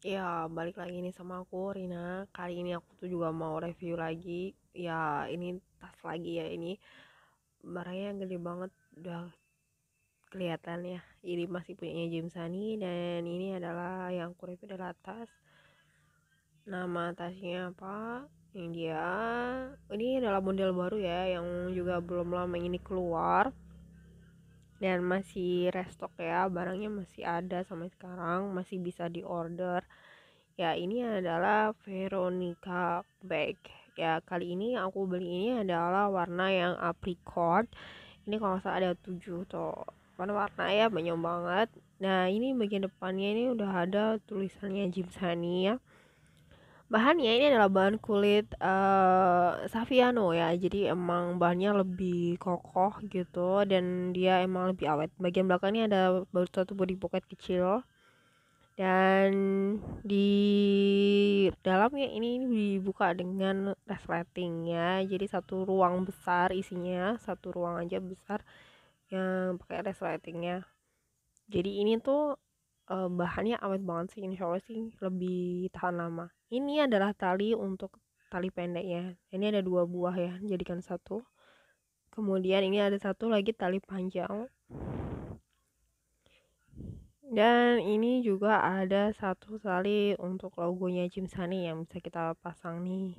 Ya, balik lagi nih sama aku Rina. Kali ini aku tuh juga mau review lagi. Ya, ini tas lagi ya ini. Barangnya gede banget udah kelihatan ya. Ini masih punya James Sunny dan ini adalah yang aku review adalah tas. Nama tasnya apa? Ini dia. Ini adalah model baru ya yang juga belum lama ini keluar dan masih restock ya barangnya masih ada sampai sekarang masih bisa diorder ya ini adalah Veronica bag ya kali ini aku beli ini adalah warna yang apricot ini kalau salah ada tujuh tuh warna-warna ya banyak banget nah ini bagian depannya ini udah ada tulisannya Jimsani ya Bahannya ini adalah bahan kulit uh, Saviano ya. Jadi emang bahannya lebih kokoh gitu dan dia emang lebih awet. Bagian belakangnya ada baru satu body pocket kecil. Dan di dalamnya ini, dibuka dengan resleting ya. Jadi satu ruang besar isinya, satu ruang aja besar yang pakai resletingnya. Jadi ini tuh uh, bahannya awet banget sih, insya Allah sih lebih tahan lama ini adalah tali untuk tali pendeknya ini ada dua buah ya jadikan satu kemudian ini ada satu lagi tali panjang dan ini juga ada satu tali untuk logonya Jimsani yang bisa kita pasang nih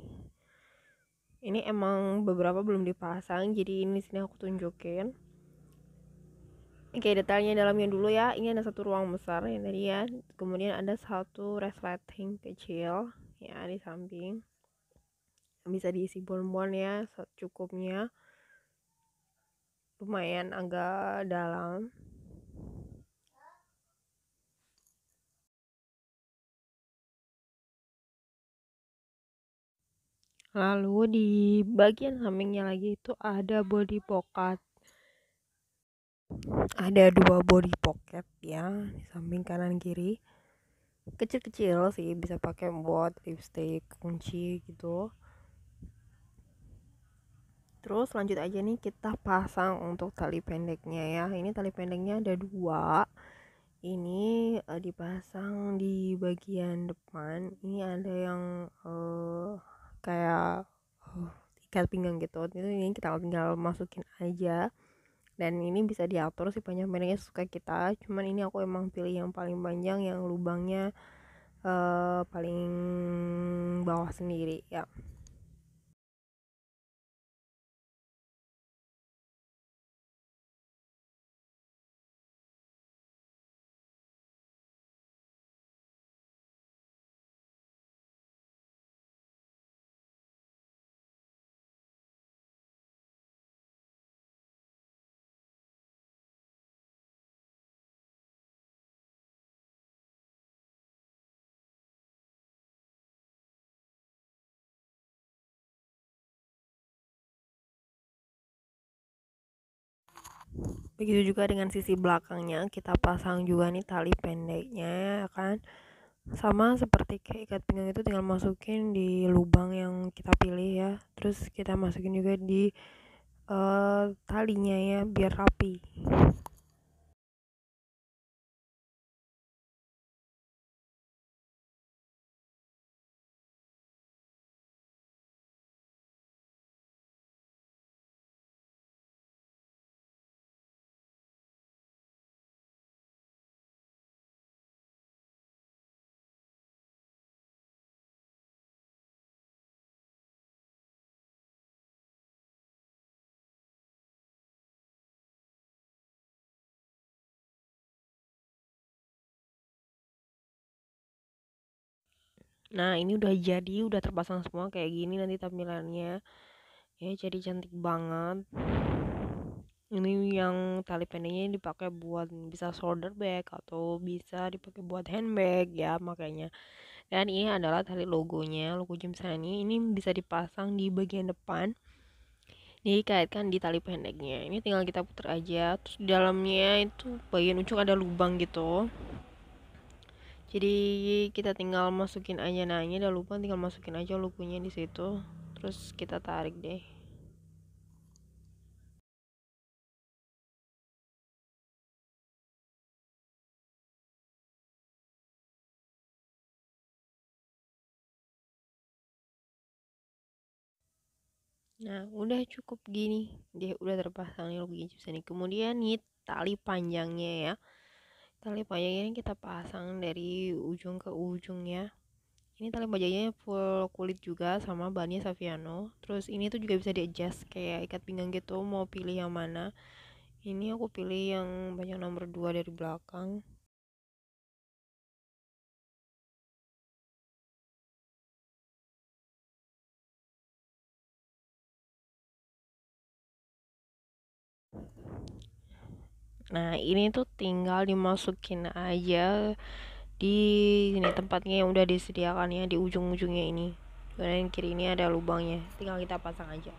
ini emang beberapa belum dipasang jadi ini sini aku tunjukin Oke, detailnya dalamnya dulu ya. Ini ada satu ruang besar yang tadi ya. Kemudian ada satu resleting kecil ya di samping. Bisa diisi bonbon ya, secukupnya. Lumayan agak dalam. Lalu di bagian sampingnya lagi itu ada body pocket ada dua body pocket ya di samping kanan kiri kecil-kecil sih bisa pakai buat lipstick kunci gitu terus lanjut aja nih kita pasang untuk tali pendeknya ya ini tali pendeknya ada dua ini uh, dipasang di bagian depan ini ada yang uh, kayak uh, eh, ikat pinggang gitu ini kita tinggal masukin aja dan ini bisa diatur sih panjang pendeknya suka kita cuman ini aku emang pilih yang paling panjang yang lubangnya uh, paling bawah sendiri ya begitu juga dengan sisi belakangnya kita pasang juga nih tali pendeknya ya kan sama seperti kayak ikat pinggang itu tinggal masukin di lubang yang kita pilih ya terus kita masukin juga di uh, talinya ya biar rapi nah ini udah jadi udah terpasang semua kayak gini nanti tampilannya ya jadi cantik banget ini yang tali pendeknya dipakai buat bisa shoulder bag atau bisa dipakai buat handbag ya makanya dan ini adalah tali logonya logo James Honey ini bisa dipasang di bagian depan dikaitkan di tali pendeknya ini tinggal kita putar aja terus di dalamnya itu bagian ujung ada lubang gitu jadi kita tinggal masukin aja nanya udah lupa tinggal masukin aja lukunya di situ terus kita tarik deh Nah, udah cukup gini. Dia udah terpasang nih logo Kemudian nih tali panjangnya ya tali panjang ini kita pasang dari ujung ke ujung ya ini tali bajanya full kulit juga sama bannya Saviano terus ini tuh juga bisa di adjust kayak ikat pinggang gitu mau pilih yang mana ini aku pilih yang banyak nomor 2 dari belakang Nah, ini tuh tinggal dimasukin aja di sini tempatnya yang udah disediakan ya di ujung-ujungnya ini. Kemudian kiri ini ada lubangnya. Tinggal kita pasang aja.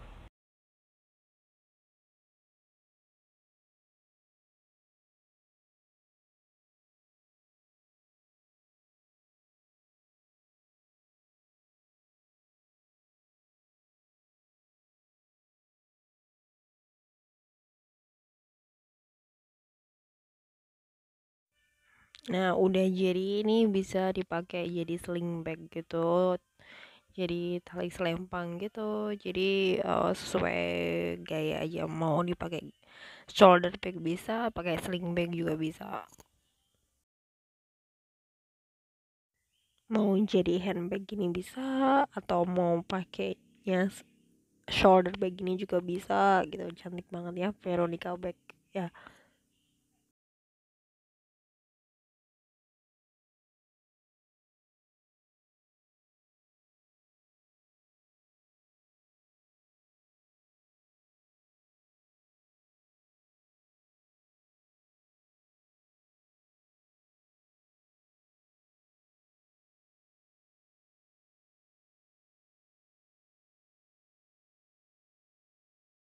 Nah, udah jadi ini bisa dipakai jadi sling bag gitu. Jadi tali selempang gitu. Jadi uh, sesuai gaya aja mau dipakai shoulder bag bisa, pakai sling bag juga bisa. Mau jadi handbag gini bisa atau mau pakainya shoulder bag ini juga bisa gitu. Cantik banget ya Veronica bag ya.